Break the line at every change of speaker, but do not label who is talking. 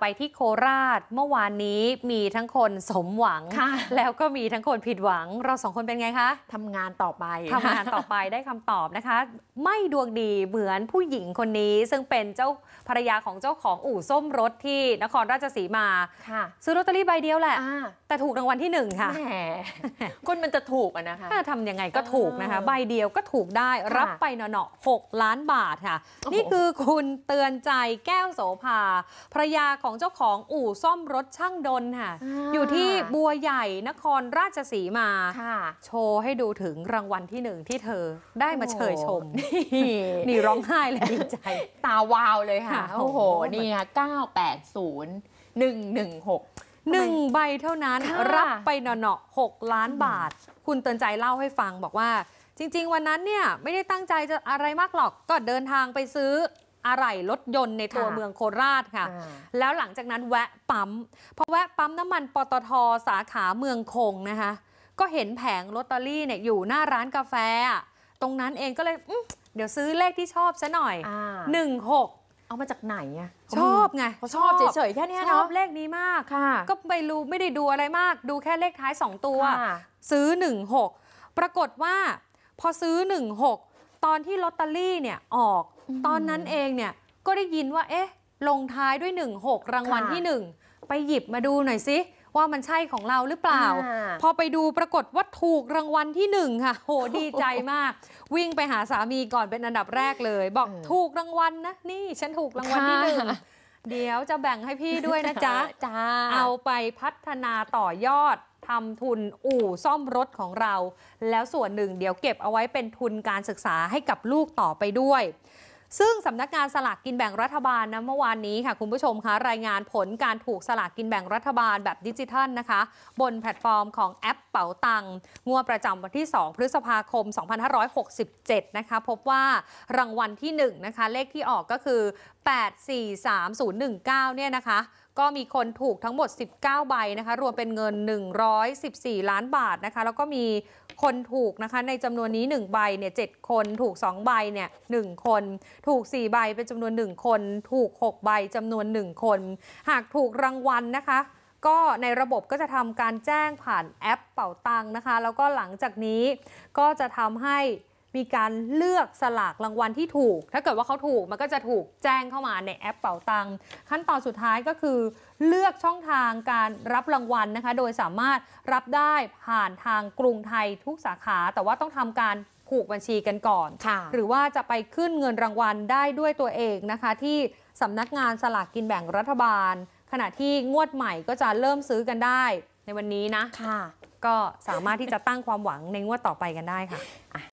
ไปที่โคราชเมื่อวานนี้มีทั้งคนสมหวัง แล้วก็มีทั้งคนผิดหวังเราสองคนเป็นไงคะทำงานต่อไปทำงานต่อไปได้คำตอบนะคะ ไม่ดวงดีเหมือนผู้หญิงคนนี้ ซึ่งเป็นเจ้าภรรยาของเจ้าของอู่ส้มรถที่นครราชสีมาซื้อลอตเตอรี่ใบเดียวแหละแต่ถูกรางวัลที่หนึ่งค่ะคนมันจะถูกนะคะทำยังไงก็ถูกนะคะ ใบเดียวก็ถูกได้รับไปเนาะหกล้านบาทค่ะ นี่คือคุณเตือนใจแก้วโสภาภรรยาของของเจ้าของอู่ซ่อมรถช่างดนค่ะอยู่ที่บัวใหญ่นครราชสีมาโชว์ให้ดูถึงรางวัลที่หนึ่งที่เธอได้มาเชยชม นี่ร้องไห้เลยดีใจ ตาวาวเลยค่ะ โอ้โห นี่ค่ะ980 116หนึ่งใบเท่านั้น รับไปเนาะหกล้านบาท คุณเตือนใจเล่าให้ฟังบอกว่า จริงๆวันนั้นเนี่ยไม่ได้ตั้งใจจะอะไรมากหรอกก็เดินทางไปซื้ออะไหล่รถยนต์ในตัวเมืองโคราชค่ะ แล้วหลังจากนั้นแวะปั๊มพอแวะปั๊มน้ำมันปตทสาขาเมืองคงนะคะ ก็เห็นแผงลอตเตอรี่เนี่ยอยู่หน้าร้านกาแฟ ตรงนั้นเองก็เลยเดี๋ยวซื้อเลขที่ชอบซะหน่อยหนึ่งหกเอามาจากไหนอ่ะ ชอบไงชอบเฉยๆแค่นี้เนาะชอบเลขนี้มากค่ะ ก็ไม่รู้ไม่ได้ดูอะไรมาก ดูแค่เลขท้าย2ตัวซื้อ16ปรากฏว่าพอซื้อ16ตอนที่ลอตเตอรี่เนี่ยออกตอนนั้นเองเนี่ยก็ได้ยินว่า เอ๊ะ ลงท้ายด้วย 16 รางวัลที่ 1 ไปหยิบมาดูหน่อยสิว่ามันใช่ของเราหรือเปล่า พอไปดูปรากฏว่าถูกรางวัลที่หนึ่งค่ะโหดีใจมาก วิ่งไปหาสามีก่อนเป็นอันดับแรกเลย บอกถูกรางวัลนะ นี่ฉันถูกรางวัลที่หนึ่งเดี๋ยวจะแบ่งให้พี่ด้วยนะจ๊ะจ้าเอาไปพัฒนาต่อยอด ทำทุนอู่ซ่อมรถของเรา แล้วส่วนหนึ่งเดี๋ยวเก็บเอาไว้เป็นทุนการศึกษาให้กับลูกต่อไปด้วยซึ่งสำนักงานสลากกินแบ่งรัฐบาลนะเมื่อวานนี้ค่ะ คุณผู้ชมคะ รายงานผลการถูกสลากกินแบ่งรัฐบาลแบบดิจิทัลนะคะ บนแพลตฟอร์มของแอปเป๋าตังงวดประจำวันที่ 2 พฤษภาคม 2567 นะคะ พบว่ารางวัลที่ 1 นะคะ เลขที่ออกก็คือ 843019เนี่ยนะคะก็มีคนถูกทั้งหมด 19ใบนะคะ รวมเป็นเงิน 114 ล้านบาทนะคะ แล้วก็มีคนถูกนะคะในจำนวนนี้1ใบเนี่ยเคนถูก2ใบเนี่ยหคน ถูก4ใบเป็นจำนวน1คน ถูก 6 ใบจำนวน 1 คน หากถูกรางวัลนะคะ ก็ในระบบก็จะทำการแจ้งผ่านแอปเป่าตังนะคะ แล้วก็หลังจากนี้ก็จะทำให้มีการเลือกสลากรางวัลที่ถูก ถ้าเกิดว่าเขาถูกมันก็จะถูกแจ้งเข้ามาในแอปเป๋าตังขั้นตอนสุดท้ายก็คือ เลือกช่องทางการรับรางวัลนะคะ โดยสามารถรับได้ผ่านทางกรุงไทยทุกสาขา แต่ว่าต้องทำการผูกบัญชีกันก่อนหรือว่าจะไปขึ้นเงินรางวัลได้ด้วยตัวเองนะคะ ที่สำนักงานสลากกินแบ่งรัฐบาล ขณะที่งวดใหม่ก็จะเริ่มซื้อกันได้ในวันนี้นะก็สามารถที่จะตั้งความหวังในงวดต่อไปกันได้ค่ะ